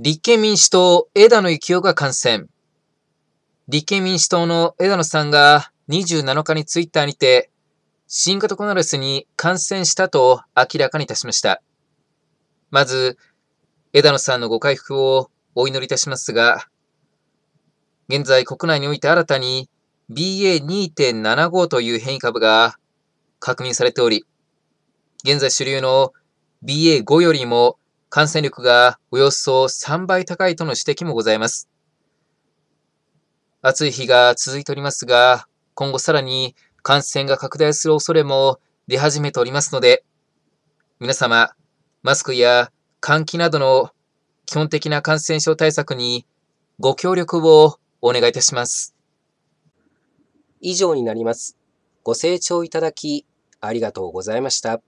立憲民主党枝野幸男が感染。立憲民主党の枝野さんが27日にツイッターにて、新型コロナウイルスに感染したと明らかにいたしました。まず、枝野さんのご回復をお祈りいたしますが、現在国内において新たに BA2.75 という変異株が確認されており、現在主流の BA5 よりも感染力がおよそ3倍高いとの指摘もございます。暑い日が続いておりますが、今後さらに感染が拡大する恐れも出始めておりますので、皆様、マスクや換気などの基本的な感染症対策にご協力をお願いいたします。以上になります。ご清聴いただきありがとうございました。